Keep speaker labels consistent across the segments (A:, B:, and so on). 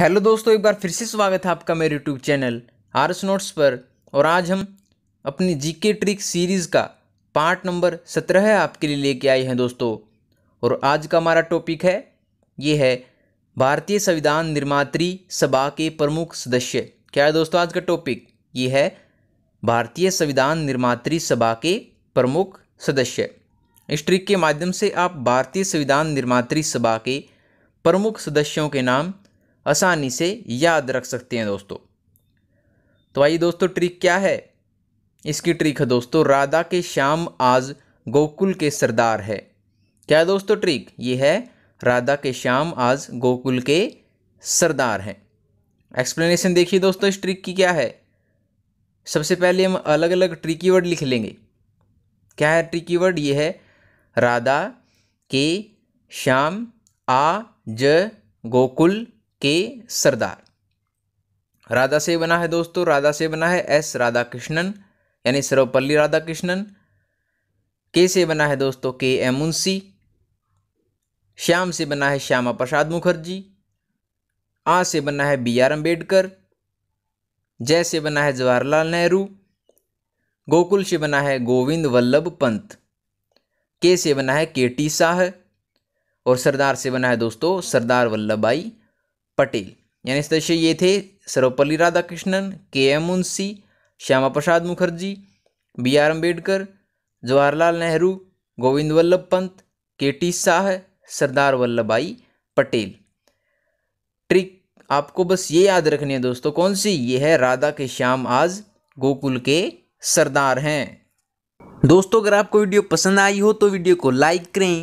A: hello दोस्तों एक बार फिर से स्वागत है आपका मेरे यूट्यूब चैनल आरस नोट्स पर और आज हम अपनी जीके ट्रिक सीरीज़ का पार्ट नंबर सत्रह आपके लिए लेके आए हैं दोस्तों और आज का हमारा टॉपिक है ये है भारतीय संविधान निर्मात्री सभा के प्रमुख सदस्य क्या है दोस्तों आज का टॉपिक ये है भारतीय संविधान निर्मात्री सभा के प्रमुख सदस्य इस ट्रिक के माध्यम से आप भारतीय संविधान निर्मात्री सभा के प्रमुख सदस्यों के नाम आसानी से याद रख सकते हैं दोस्तों तो आइए दोस्तों ट्रिक क्या है इसकी ट्रिक है दोस्तों राधा के श्याम आज गोकुल के सरदार है क्या दोस्तों ट्रिक ये है राधा के श्याम आज गोकुल के सरदार हैं एक्सप्लेनेशन देखिए दोस्तों इस ट्रिक की क्या है सबसे पहले हम अलग अलग ट्रिकी वर्ड लिख लेंगे क्या है ट्रिकी वर्ड ये है राधा के श्याम आ ज गोकुल के सरदार राधा से बना है दोस्तों राधा से बना है एस राधा कृष्णन यानी सर्वपल्ली राधा कृष्णन के से बना है दोस्तों के एम मुंशी श्याम से बना है श्यामा प्रसाद मुखर्जी आ से बना है बी आर अम्बेडकर जय से बना है जवाहरलाल नेहरू गोकुल से बना है गोविंद वल्लभ पंत के से बना है के टी शाह और सरदार से बना है दोस्तों सरदार वल्लभ भाई पटेल यानी सदस्य ये थे Sarvepalli Radhakrishnan K M Munshi Shyama Prasad Mukherjee B R Ambedkar Jawaharlal Nehru Govind Ballabh Pant K T Shah सरदार वल्लभ भाई पटेल ट्रिक आपको बस ये याद रखनी है दोस्तों कौन सी ये है राधा के श्याम आज गोकुल के सरदार हैं दोस्तों अगर आपको वीडियो पसंद आई हो तो वीडियो को लाइक करें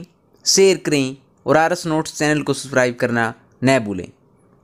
A: शेयर करें और आर एस नोट्स चैनल को सब्सक्राइब करना न भूलें